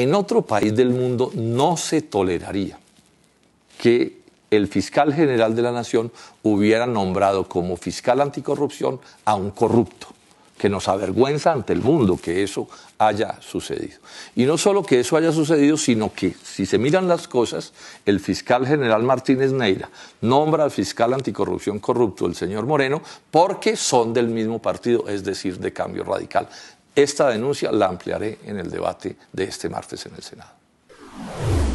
En otro país del mundo no se toleraría que el fiscal general de la nación hubiera nombrado como fiscal anticorrupción a un corrupto, que nos avergüenza ante el mundo que eso haya sucedido. Y no solo que eso haya sucedido, sino que si se miran las cosas, el fiscal general Martínez Neira nombra al fiscal anticorrupción corrupto, el señor Moreno, porque son del mismo partido, es decir, de cambio radical. Esta denuncia la ampliaré en el debate de este martes en el Senado.